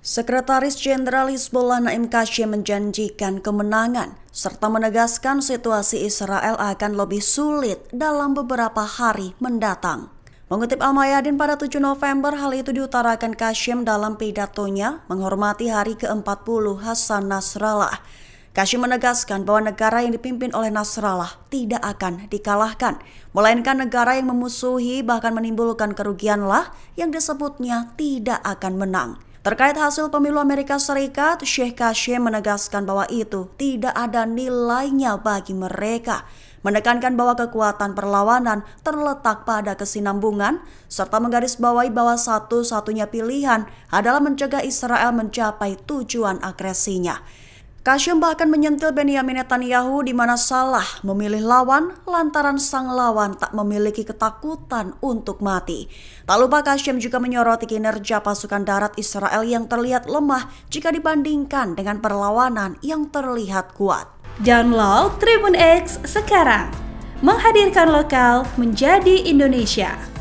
Sekretaris Jenderal Hizbullah Naim Kashi menjanjikan kemenangan serta menegaskan situasi Israel akan lebih sulit dalam beberapa hari mendatang. Mengutip Al-Mayadin pada 7 November, hal itu diutarakan Kashim dalam pidatonya menghormati hari ke-40 Hasan Nasrallah. Kasyim menegaskan bahwa negara yang dipimpin oleh Nasrallah tidak akan dikalahkan, melainkan negara yang memusuhi bahkan menimbulkan kerugianlah yang disebutnya tidak akan menang. Terkait hasil pemilu Amerika Serikat, Sheikh Kashim menegaskan bahwa itu tidak ada nilainya bagi mereka, menekankan bahwa kekuatan perlawanan terletak pada kesinambungan, serta menggarisbawahi bahwa satu-satunya pilihan adalah mencegah Israel mencapai tujuan agresinya. Kasyum bahkan menyentil Benjamin Netanyahu di mana Salah memilih lawan lantaran sang lawan tak memiliki ketakutan untuk mati. Tak lupa Kasyum juga menyoroti kinerja pasukan darat Israel yang terlihat lemah jika dibandingkan dengan perlawanan yang terlihat kuat. Download Tribun X sekarang, menghadirkan lokal menjadi Indonesia.